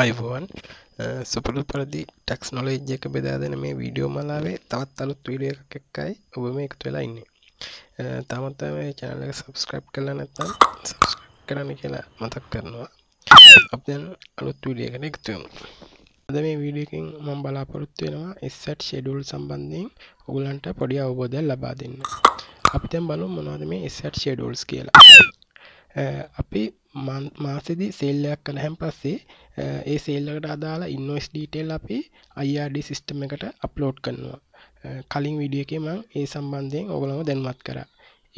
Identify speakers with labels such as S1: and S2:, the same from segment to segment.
S1: IPhone සුපුළු පරදි ටක්ස් knowledge එක බෙදාදන මේ video මලාවේ තවත් අලුත් වීඩිය එකක් එක්කයි ඔබ මේ එකතු වෙලා ඉන්නේ තමත් මේ චැනල සබස්ක්‍රප් කරලා නැත්තම් කරන්න කියලා මතක් කරනවා අපදැන් අලුත් වීඩියගෙන එකතුයමු අද මේ වීඩියකින් මම බලාපොරොත්තු වෙනවා එස්සට් ෂෙඩුල් සම්බන්ධයෙන් ඔගුලන්ට පොඩි අවබෝධයක් ලබා දෙන්න අපි දැන් බලමු මොනවද මේ එස්සට් ෂෙඩුල්ස් කියලා අපි මාසෙදි සෙල්ලයක් කන හැම් පස්සේ ඒ සෙල්ලකට අදාලා ඉන්නොස් ඩීටෙල් අපි අයිඩ සිිස්ටම එකට අප්ලෝඩ් කරනවා කලින් විඩිය එක මං ඒ සම්බන්ධයෙන් ඔගලම දැන්වත් කර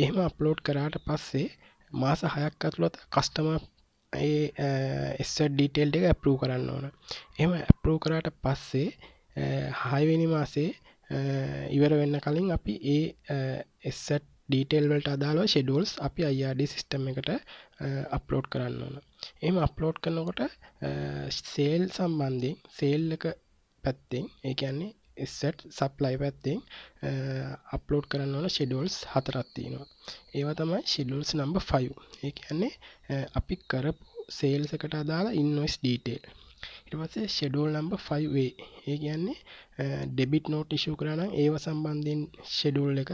S1: එහෙම අප්ලෝඩ් කරාට පස්සේ මාස හයක් අතුළොත් කස්ටම එස් ඩීටෙල් එක ඇපරූ කරන්න ඕන එම ඇපරූ කරාට පස්සේ හයවෙනි මාසේ ඉවර වෙන්න කලින් අපි ඒ එස්සට් ඩීටෙල්වලට අදාළව ෂෙඩුවල්ස් අපි අයිඩ සිස්ටම් එකට අප්ලෝඩ් කරන්න ඕන එම අප්ලෝඩ් කරනකොට සේල් සම්බන්ධින් සේල්ලක පැත්තිෙන් ඒකන්නේ එස්සට් සප්ලයි පැත්තිෙන් අප්ලෝඩ් කරන්න ඕන ෂෙඩුවල්ස් හතරත්තියෙනවා ඒවා තමයි ශිඩුල්ස් නම්බ ෆයු ඒ කියන්නේ අපි කරපු සේල්සකට අදාලා ඉන්නොස් ඩීටේල් ඉටපසේ ෂෙඩෝල් නම්බ ෆයිවේ ඒ කියන්නේ ඩෙබිට් නෝට් ඉෂු කරන ඒව සම්බන්ධයෙන් ෂෙඩුල් එක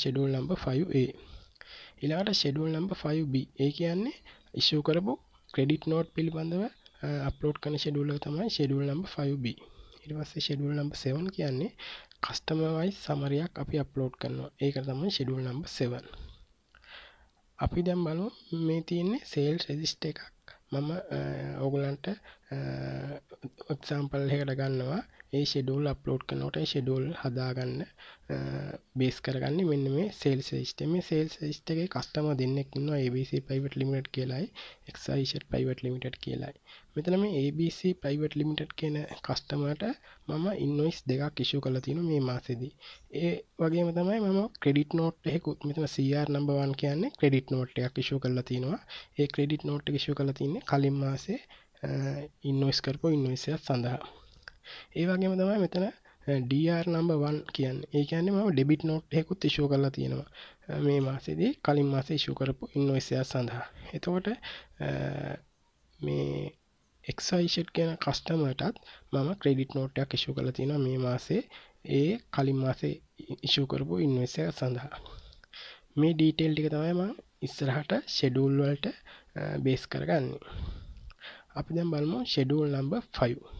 S1: ෂෙඩුල් නම්බ 5A ඉලාට ෂෙඩුල් නම්බ 5B ඒ කියන්නේ ඉස්සූ කරපු ක්‍රෙඩිට් නෝට් පිළිබඳව අපලෝඩ් කන ෂෙඩුල්ල තමයි ෂෙඩුල් නම්බ 5B ඉරිවස්සේ ෂෙඩුල් නම්බ 7 කියන්නේ කස්ටමවයි සමරයක් අපි අප්ලෝඩ් කරනවා ඒක තමයි ෂෙඩුල් නම්බ 7 අපි දැම් බලු මේ තියන්නේ සේල් රෙදිිස්ට එකක් මම uh, ඔගුලන්ට එක්සාම්පල් uh, එකට ගන්නවා ඒ ෂෙඩුල් අප්ලෝඩ් කනොට ෂෙඩුල් හදාගන්න බේස් කරගන්න මෙන්න මේ සෙල් ේෂ්ටම සෙල් ේෂ්ටගේ කස්ටම දෙන්නෙක්න්න ABC පයිවට ලිමිට කියලායි එක්ෂයිෂට පයිවට ලිමිට කියලායි මෙතන මේ ABC පයිවට ලිමිට කියන කස්ටමට මම ඉන්නොයිස් දෙකක් කිෂු කල තින මේ මාසෙදී ඒ වගේම තමයි මම ක්‍රඩිට නෝට් එකකුත් මෙතන සR නම්බවන් කියන්නේ ක්‍රඩිට නෝට් එකක් කිෂු කල තිනවා ඒ ක්‍රඩිට නෝට් කිෂු කල තින්නේ කලින් මාසේ ඉන්නොයිස් කරපු ඉන්නොයිසයක් සඳහා ඒවාගේම තමයි මෙතන ඩර් නම්බවන් කියන්න ඒකන ම ඩෙබිට නොට් හෙකුත් ශෂෝ කලා තියෙනවා මේ මාසේදී කලින් මාස ශෂු කරපු ඉන්නොස්සයා සඳහා එතකොට මේ එක්සයිෂට් කියන කස්ටමටත් මම ක්‍රඩිට නෝට්ටයක් ශෂු කල තියෙන මේ මාසේ ඒ කලින් මාසේ ඉශෂූ කරපු ඉන්වස්සය සඳහා මේ ඩීටෙල් ටික තමයිම ඉස්සරහට ෂෙඩූල්වලට බේස් කරගන්නේ අපි දැම් බලමු ෂෙඩූල් නම්බ 5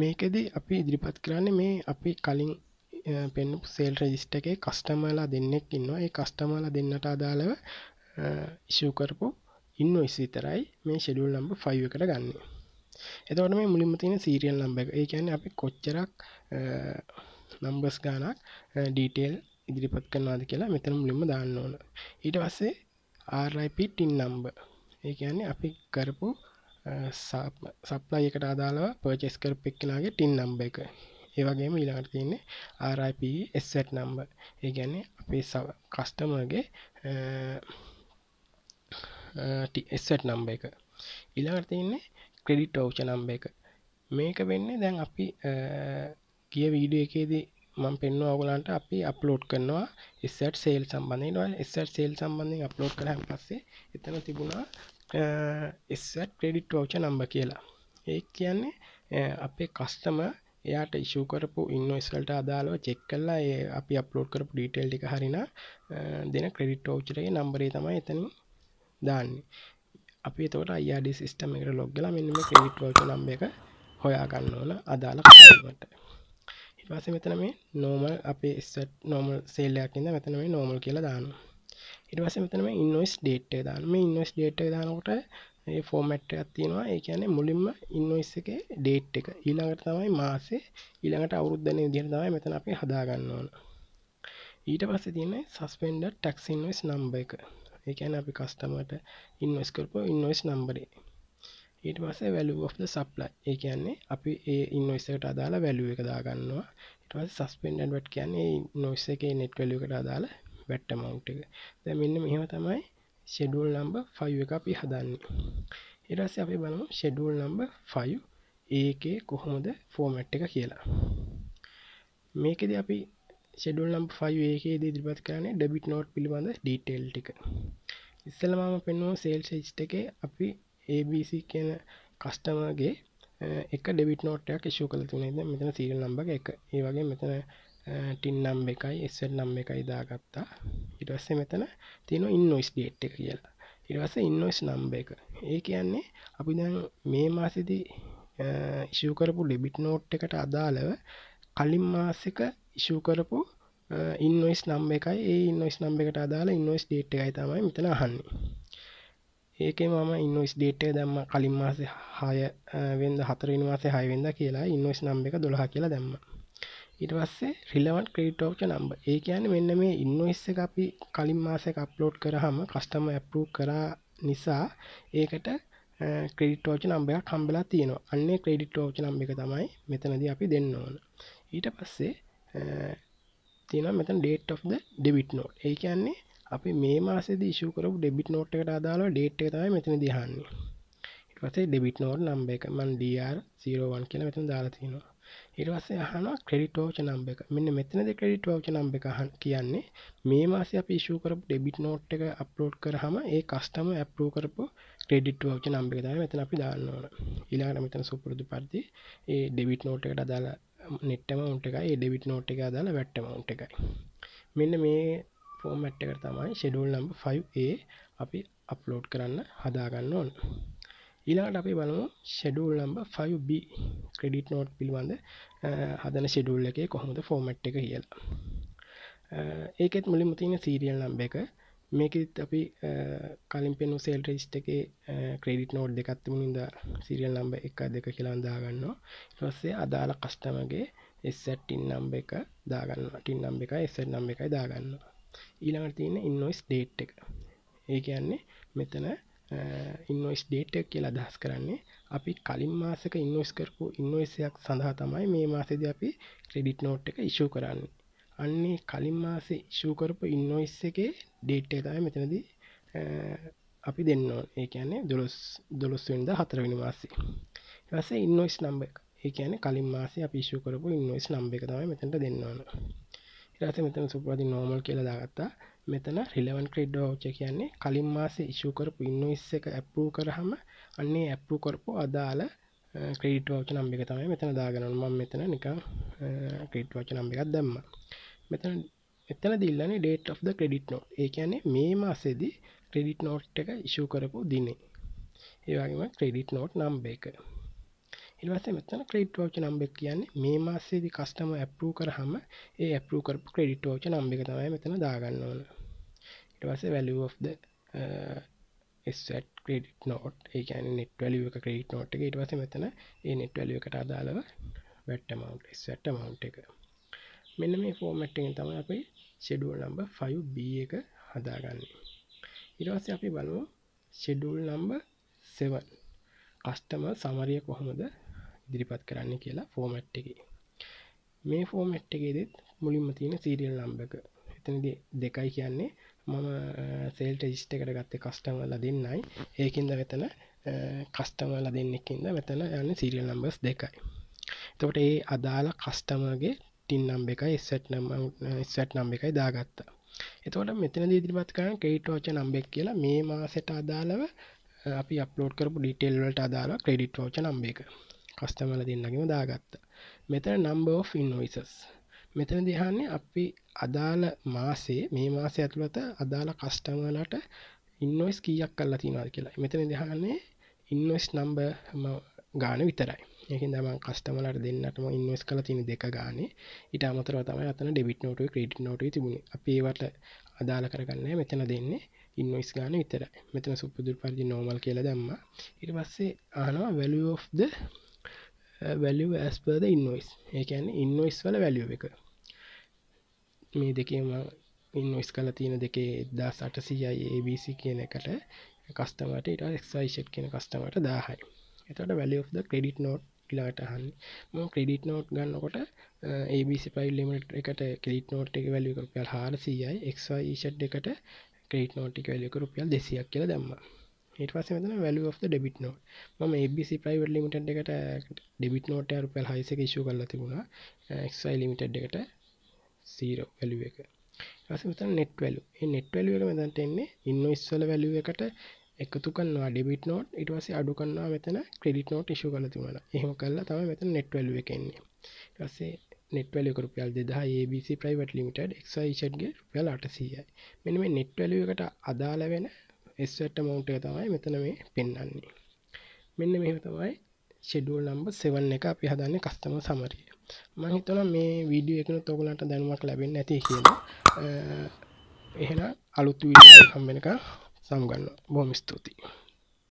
S1: මේකද අපි ඉදිරිපත් කරන්න මේ අපි කලින් පෙන්නු සෙල් රජිස්ට එකේ කස්ටමලා දෙන්නෙක් ඉන්නවා ඒ කස්ටමලා දෙන්නට අදාළව ඉෂූ කරපු ඉන්න ඉස් විතරයි මේ ෂෙඩියුල් නම්බර් 5 එකට ගන්න. එතකොට මේ මුලින්ම තියෙන සීරියල් නම්බර් එක. ඒ කියන්නේ අපි කොච්චරක් නම්බර්ස් ගානක් ඩීටේල් ඉදිරිපත් කරනවාද කියලා මෙතන මුලින්ම දාන්න ඕන. ඊට පස්සේ RIP tin number. ඒ කියන්නේ අපි කරපු සප්ලයි එකට අදාළව පර්චෙස් කර පෙක්ලාගේ ටින් නම්බ එක ඒවගේම ඊළඟට තියන්නේ RIPSට නම්බ ඒ ගැන්නේ අපේ කස්ටමගේ එස්සට නම්බ එක ඉළඟට තියන්නේ ක්‍රඩිට ෝච නම්බ එක මේක වෙන්නේ දැන් අපි ගිය වීඩිය එකේදී මම පෙන්ව ඔගලන්ට අපි අප්ලෝඩ් කරනවා එස්සට සේල් සම්බන්ධය එස්සට සේල් සම්බන්ධින් අප්ලෝඩ් කරහ පස්සේ එතන තිබුණා එස්සත් ක්‍රෙඩිට් වෝච නම්බ කියලා ඒ කියන්නේ uh, අපේ කස්තම එයාට ඉෂූ කරපු ඉන්නොස්වලට අදාලව චෙක් කල්ලා ඒ අපි අප්ලෝඩ් කරපු ඩීටෙල් ටික හරින uh, දෙන ක්‍රෙඩිට් ෝචරගේ නම්බරේ තමයි එතන දාන්න අපි තොට අයිඩ සිස්ටම එකට ලොග්ගල මෙම ක්‍රඩිට් ෝච නම්බ එක හොයාගන්න ඕන අදාල ට ඉවාස මෙතන මේ නෝමල් අපේ ස්ට නෝමල් සේල්ලයක්කින්ද මෙතන මේ නෝමල් කියලා දානවා ඉටවස මෙතනම ඉන්නොස් ඩේට් දාන මේ ඉන්නොස් ඩේට් දානකොට ඒ ෆෝමට් එකක් තියෙනවා ඒ කියන්නේ මුලින්ම ඉන්වොයිස් එකේ ඩේට් එක ඊළඟට තමයි මාසේ ඊළඟට අවුරුද්ද වෙන විදිහට තමයි මෙතන අපි හදා ගන්න ඕන ඊට පස්සේ තියෙන්නේ suspended tax invoice number එක ඒ කියන්නේ අපි කස්ටමර්ට ඉන්වොයිස් කරපුව ඉන්වොයිස් නම්බර් එක ඊට පස්සේ value of the supply ඒ කියන්නේ අපි ඒ ඉන්වොයිස් එකට අදාළ value එක දා ගන්නවා ඊට පස්සේ suspended වට කියන්නේ ඉන්වොයිස් එකේ net value එකට අදාළ වැට්ට මවුන්් එක දැ මෙන්න මෙහෙම තමයි ෂෙඩුවල් නම්බ ෆයි එක අපි හදන්න එරස අපි බලමු ෂෙඩුවල් නම්බ ෆයු ඒකේ කොහොමද ෆෝමැට් එක කියලා මේකෙද අපි ෙඩල් නම් ෆයි ඒකේ දිරිපත් කරන්නේ ඩබිට නෝට් පිළිබඳ ඩීටේල් ටික ඉස්සලමම පෙන්වෝ සේල් ශේෂ්ට එක අපි ABC කියන කස්ටමගේ එක ඩෙබිට නෝට්ටයක් ශෂ කළ තුනේද මෙතන සීල් නම්බ එක ඒ වගේ මෙතන ටින් නම් එකයි එස්සල් නම් එකයි දාගත්තා ඉටවස්ස මෙතන තියෙන ඉන්නොයිස් ඩේට් එක කියලා ඉටවස ඉන්නොයිස් නම්බ එක ඒ කියන්නේ අපි දැන් මේ මාසිදි ඉෂූ කරපු ලිබිට් නෝට් එකට අදාළව කලින් මාසික ඉෂූ කරපු ඉන්නොයිස් නම්බ එකයි ඒ ඉන්නොයිස් නම්බ එකට අදාලා ඉන්නොයිස් ඩේට් එකයි තමයි මෙතන අහන්නේ ඒකේ මම ඉන්නොයිස් ඩේටේ දැම්ම කලින් මාසේ හය වෙන්ද හතරින් මාසේ හයවෙන්ද කියලා ඉන්නොයිස් නම්බ එක දොළහ කියලා දැම්ම ඉටවස්සේ රිලවන් ක්‍රේටෝක නම්බ ඒ කියන මෙන්න මේ ඉන්නොයිස්ස අපි කලින් මාසක අප්ලෝඩ් කරහම කස්ටම ඇප්රු කරා නිසා ඒකට ක්‍රඩිටෝච නම්බයක් කම්බලා තියෙනවා අන්නේ ක්‍රඩිටෝච නම්බ එක තමයි මෙතනද අපි දෙන්න ඕන ඊට පස්සේ තියෙන මෙතන් ඩේට් of ඩෙවිට් නෝට් ඒ කියන්නේ අපි මේ මාසේද ශූ කරපු ඩෙබිට නෝට් එකට අදාලා ඩේට් එක තමයි මෙතන දිහන්නේ ඊට පස්සේ ඩෙබිට නෝට් නම්බ එක මන් DR01 කියලා මෙතන දාලා තියෙනවා ඊට පස්සේ අහනවා ක්‍රෙඩිට් වෝචර් නම්බර් එක. මෙන්න මෙතනදී ක්‍රෙඩිට් වෝචර් නම්බර් එක කියන්නේ මේ මාසේ අපි ඉෂුව කරපු ඩෙබිට් නෝට් එක අප්ලෝඩ් කරාම ඒ කස්ටමර් ඇප්‍රූව් කරපු ක්‍රෙඩිට් වෝචර් නම්බර් එක තමයි මෙතන අපි දාන්න ඕන. ඊළඟට මෙතන සුපුරුදු පරිදි ඒ ඩෙබිට් නෝට් එකට අදාළ net amount එකයි ඒ ඩෙබිට් නෝට් එක අදාළ VAT amount එකයි. මෙන්න මේ ෆෝමැට් එකට තමයි schedule number 5A අපි අප්ලෝඩ් කරන්න හදාගන්න ඕන. ඊලාට අපි බලමු schedule number 5B credit note පිළිබඳ හදන ෂෙඩියුල් එකේ කොහොමද ෆෝමැට් එක කියලා. ඒකෙත් මුලින්ම තියෙන සීරියල් නම්බර් එක. මේකෙත් අපි කලින් පෙන්වු සේල් රෙජිස්ටර් එකේ ක්‍රෙඩිට් නෝට් දෙකක් තිබුණා සීරියල් නම්බර් 1 2 කියලා දාගන්නවා. ඊට පස්සේ අදාළ කස්ටමර්ගේ SZ TIN නම්බර් එක දාගන්නවා. TIN නම්බර් එකයි SZ නම්බර් එකයි දාගන්නවා. ඊළඟට තියෙන ඉන්වොයිස් ඩේට් එක. ඒ කියන්නේ මෙතන ඉන්නොයිස් ඩේටක් කියලා අදහස් කරන්නේ අපි කලින් මාසක ඉන්නොස් කරපු ඉන්නොයිසයක් සඳහා තමයි මේ මාසෙද අපි ක්‍රෙඩිට් නෝට් එක ඉෂූ කරන්න අන්නේ කලින් මාස ඉෂූ කරපු ඉන්නොයිස් එකේ ඩේට් එකතයි මෙතනදී අපි දෙන්න ඒ කියන්නේ දොළොස් දොළොස්වෙන්ද හතරවෙනි මාසේ රස ඉන්නොයිස් නම්බ ඒ කියන කලින් මාසේ අපි ඉෂූ කරපු ඉන්නොයිස් නම්බ එක තමයි මෙතැට දෙන්නවන ඉරස මෙතන සුපරදි නෝමල් කියලා දාගත්තා මෙතන රිලවන් ක්‍රඩ ෝච කියන්නේ කලින් මාස ඉශූ කරපු ඉන්නොයිස් එක ඇප්රූ කරහම අන්නේ ඇප්රූ කරපු අදාළ ක්‍රීට් වෝච නම්බික තමයි මෙතන දාගනම මෙතන නිකං ක්‍රීට් වෝච නම්බිකක් දැම්ම මෙතන එතන දිල්ලන date of the credit note ඒ කියන්නේ මේ මාසේදී ක්‍රඩිට් නෝට් එක ඉශූ කරපු දිනේ ඒවාගේම ක්‍රඩිට් නෝට් නම්බේක ඉල්වස මෙතන ක්‍රඩ් ෝච නම්බෙක් කියන්නේ මේ මාස්සේදි කස්ටම ඇපරූ කරහම ඒ ඇපරූ කරපු ක්‍රඩිට් ෝච නම්බික තමයි මෙතන දාගන්න ඕන ඉටවස වැලිෝ්ද ක්‍රඩ් නෝට් ඒ නෙට්වලිය එක ක්‍රඩ් නෝට් එක ඉටවස මෙතන ඒ නෙට්වලිය එකට අදාලව වැට්ට මවන්් වැට මවන්් එක මෙන්න මේ ෆෝමට්ටෙන් තම අපි ෂෙඩුව නම්බ 5B එක හදාගන්නේ ඉරවස අපි බලුව ෂෙඩුල් නම්බ 7 කස්ටම සමරිය කොහොමද දිරිපත් කරන්න කියලා ෆෝමට් එක මේ ෆෝමට් එකේදෙත් මුලින්ම තියෙන සීරියල් නම්බක එතන දෙකයි කියන්නේ මම සෙල්ට ජිස්ට එකට ගත්තේ කස්ටම ල දෙන්නයි ඒකින්ද වෙතන කස්ටම ල දෙන්නෙකින්ද වෙතන යන්න සිරියල් නම්බස් දෙකයි තොට ඒ අදාළ කස්ටමගේ ටින් නම්බ එකයි එස්සට් නම්ස්සට් නම්බ එකයි දාගත්තා එතවට මෙතන දිදිරිපත් කරන ක්‍රේටෝච නම්බෙක් කියලා මේ මාසට අදාළව අපි අප්ලෝඩ් කරපු ඩිටෙල්වලට අදාළ ක්‍රෙඩිට් ෝච නම්බේ එක කස්ටමල දෙන්නගම දාගත්ත මෙතන නම්බ of ඉන්නොයිසස් මෙතන දිහන්නේ අපි අදාළ මාසේ මේ මාසය ඇතුළත අදාළ කස්ටමලට ඉන්නොයිස් කීයක් කල්ලා තිනවාද කියලා මෙතන දිහන්නේ ඉන්නොස් නම්බ ගාන විතරයි ඒකින් දම කස්ටමලට දෙන්නටම ඉන්වස් කල තින දෙක ගාන ඉට අමතරව තමයි අතන ඩෙබිට නොටුව ක්‍රඩ් නොට තිබුණ අපේවට අදාළ කරගන්න මෙතන දෙන්නේ ඉන්වස් ගාන විතර මෙතන සුපදුර පරිදි නෝමල් කියලා දම්ම ඉට පස්සේ ආනවා වැලෝ්ද වැලිය ඇස්පද ඉන්නොයිස් ඒකැන් ඉන්නොයිස් වල වැලිය එක මේ දෙකේම ඉන්නොයිස් කල තියෙන දෙකේ දා සටසියයි ABC කියන එකට කස්ටමට ඉට එක්සයිෂප් කියන කස්ටමට දාහයි එතට වැලි of ක්‍රඩිට් නෝට් ලාටහන් ම ක්‍රඩිට් නෝට් ගන්නකොට ABC පයිල්ලිමට එකට කෙඩිට නෝට් එක වැලිකරුපියල් හාරසියයි එක්ෂයිෂට් එකට ක්‍රේට් නෝටික වැලිකරුපියල් දෙසියක් කියල දම්මා ඊට පස්ස මෙතන වැලු of ඩෙබිට නෝට් ම ABC ප්‍රයිවට් ලිමිට එකට ඩෙබිට නෝට රුපල් හයිසක ශෂ කරලා තිබුණා එක්යි ලිමිට එකට සීරෝ වැලුව එක රසමත නෙට්වලු නෙට්වලුවල මෙතන්ට එන්නේ ඉන්න ඉස්සල වැලුව එකට එකතු කන්නවා ඩෙබිට නෝට් ඉට වස අඩු කන්නවා මෙතන ක්‍රඩිට නෝට් ශෂ කල තිබුණ එහම කල්ලා තම මෙත නෙට්වලුව එකන්නේ රස්සේ නෙටවල කරුපියල් දෙදා ABC ප්‍රයිවට් ලිමිට එක්යි ෂඩ්ගේ රුපියල් අටසීයයි මෙම නෙට්වලුවකට අදාළ වෙන ස්ට මවන්් එක තමයි මෙතන මේ පෙන්න්නන්නේ මෙන්න මෙම තමයි ෂෙඩුවල් නම්බ සෙවන් එක අපි හදන්න කස්තම සමරිය මහිතන මේ වීඩිය එකන තොගලන්ට දැනුවක් ලැබෙන නැති කියලා එහෙන අලුත් වීඩිය කම්බෙනක සම්ගන්න බොහොම ස්තුතියි